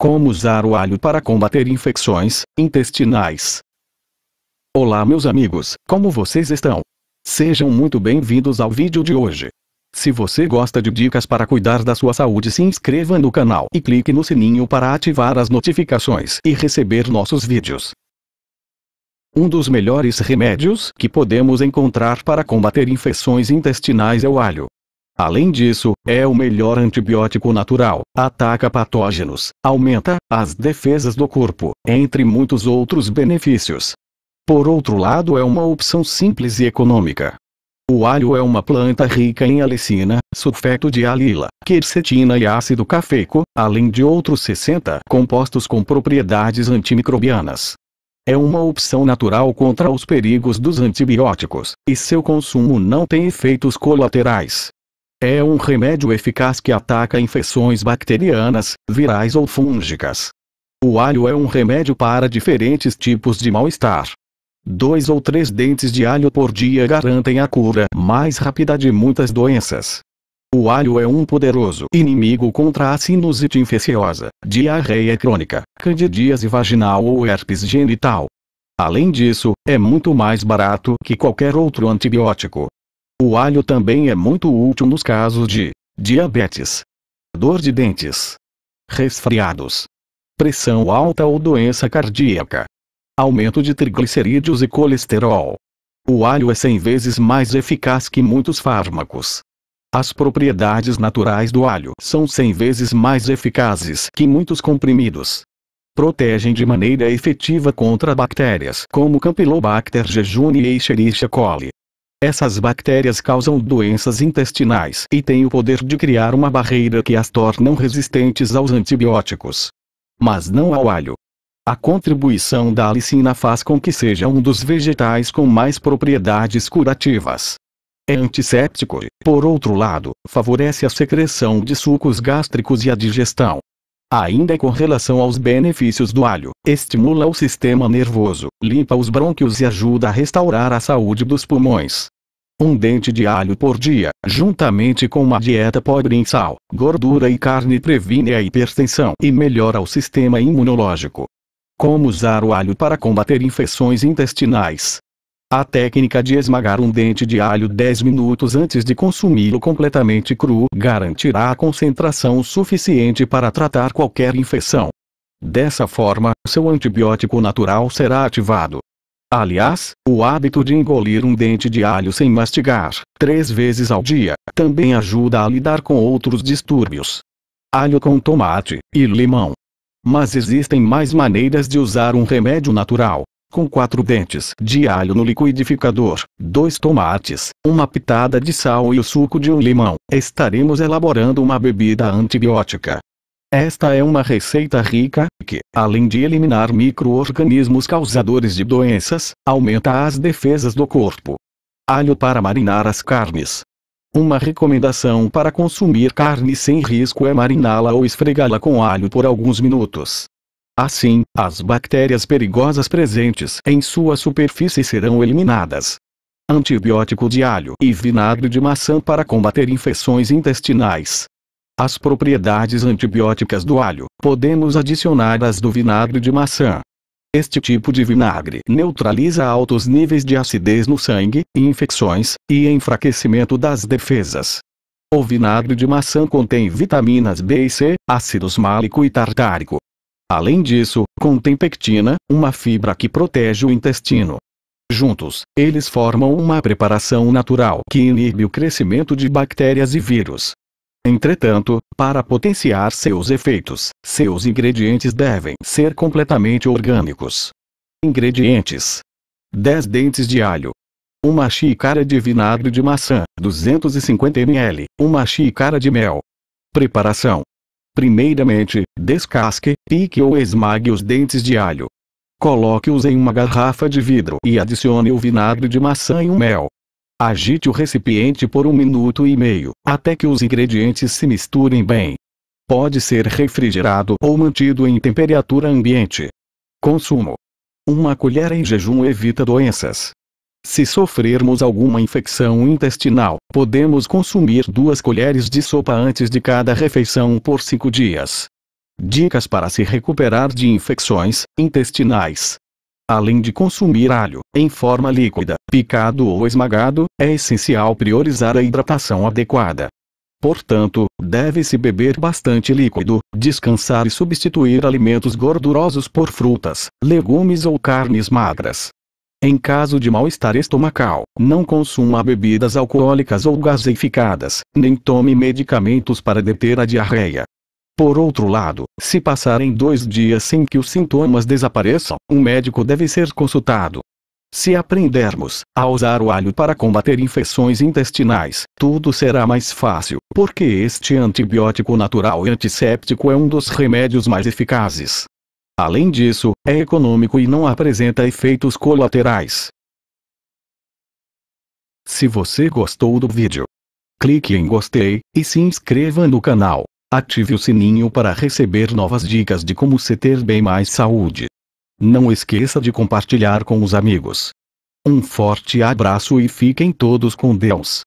Como usar o alho para combater infecções intestinais. Olá meus amigos, como vocês estão? Sejam muito bem-vindos ao vídeo de hoje. Se você gosta de dicas para cuidar da sua saúde se inscreva no canal e clique no sininho para ativar as notificações e receber nossos vídeos. Um dos melhores remédios que podemos encontrar para combater infecções intestinais é o alho. Além disso, é o melhor antibiótico natural, ataca patógenos, aumenta as defesas do corpo, entre muitos outros benefícios. Por outro lado, é uma opção simples e econômica. O alho é uma planta rica em alicina, sulfeto de alila, quercetina e ácido cafeico, além de outros 60 compostos com propriedades antimicrobianas. É uma opção natural contra os perigos dos antibióticos, e seu consumo não tem efeitos colaterais. É um remédio eficaz que ataca infecções bacterianas, virais ou fúngicas. O alho é um remédio para diferentes tipos de mal-estar. Dois ou três dentes de alho por dia garantem a cura mais rápida de muitas doenças. O alho é um poderoso inimigo contra a sinusite infecciosa, diarreia crônica, candidíase vaginal ou herpes genital. Além disso, é muito mais barato que qualquer outro antibiótico o alho também é muito útil nos casos de diabetes, dor de dentes, resfriados, pressão alta ou doença cardíaca, aumento de triglicerídeos e colesterol. O alho é 100 vezes mais eficaz que muitos fármacos. As propriedades naturais do alho são 100 vezes mais eficazes que muitos comprimidos. Protegem de maneira efetiva contra bactérias como Campylobacter jejuni e Escherichia coli. Essas bactérias causam doenças intestinais e têm o poder de criar uma barreira que as tornam resistentes aos antibióticos. Mas não ao alho. A contribuição da alicina faz com que seja um dos vegetais com mais propriedades curativas. É antisséptico e, por outro lado, favorece a secreção de sucos gástricos e a digestão. Ainda com relação aos benefícios do alho, estimula o sistema nervoso, limpa os brônquios e ajuda a restaurar a saúde dos pulmões. Um dente de alho por dia, juntamente com uma dieta pobre em sal, gordura e carne previne a hipertensão e melhora o sistema imunológico. Como usar o alho para combater infecções intestinais? A técnica de esmagar um dente de alho 10 minutos antes de consumi-lo completamente cru garantirá a concentração suficiente para tratar qualquer infecção. Dessa forma, seu antibiótico natural será ativado. Aliás, o hábito de engolir um dente de alho sem mastigar, três vezes ao dia, também ajuda a lidar com outros distúrbios. Alho com tomate e limão. Mas existem mais maneiras de usar um remédio natural, com quatro dentes de alho no liquidificador, dois tomates, uma pitada de sal e o suco de um limão, estaremos elaborando uma bebida antibiótica. Esta é uma receita rica, que, além de eliminar micro-organismos causadores de doenças, aumenta as defesas do corpo. Alho para marinar as carnes. Uma recomendação para consumir carne sem risco é mariná-la ou esfregá-la com alho por alguns minutos. Assim, as bactérias perigosas presentes em sua superfície serão eliminadas. Antibiótico de alho e vinagre de maçã para combater infecções intestinais. As propriedades antibióticas do alho podemos adicionar às do vinagre de maçã. Este tipo de vinagre neutraliza altos níveis de acidez no sangue, infecções e enfraquecimento das defesas. O vinagre de maçã contém vitaminas B e C, ácidos málico e tartárico, Além disso, contém pectina, uma fibra que protege o intestino. Juntos, eles formam uma preparação natural que inibe o crescimento de bactérias e vírus. Entretanto, para potenciar seus efeitos, seus ingredientes devem ser completamente orgânicos. Ingredientes: 10 dentes de alho, uma xícara de vinagre de maçã, 250 ml, uma xícara de mel. Preparação: Primeiramente, descasque, pique ou esmague os dentes de alho. Coloque-os em uma garrafa de vidro e adicione o vinagre de maçã e o mel. Agite o recipiente por um minuto e meio, até que os ingredientes se misturem bem. Pode ser refrigerado ou mantido em temperatura ambiente. Consumo. Uma colher em jejum evita doenças. Se sofrermos alguma infecção intestinal, podemos consumir duas colheres de sopa antes de cada refeição por cinco dias. Dicas para se recuperar de infecções intestinais. Além de consumir alho, em forma líquida, picado ou esmagado, é essencial priorizar a hidratação adequada. Portanto, deve-se beber bastante líquido, descansar e substituir alimentos gordurosos por frutas, legumes ou carnes magras. Em caso de mal-estar estomacal, não consuma bebidas alcoólicas ou gaseificadas, nem tome medicamentos para deter a diarreia. Por outro lado, se passarem dois dias sem que os sintomas desapareçam, um médico deve ser consultado. Se aprendermos a usar o alho para combater infecções intestinais, tudo será mais fácil, porque este antibiótico natural e antisséptico é um dos remédios mais eficazes. Além disso, é econômico e não apresenta efeitos colaterais. Se você gostou do vídeo, clique em gostei e se inscreva no canal. Ative o sininho para receber novas dicas de como se ter bem mais saúde. Não esqueça de compartilhar com os amigos. Um forte abraço e fiquem todos com Deus.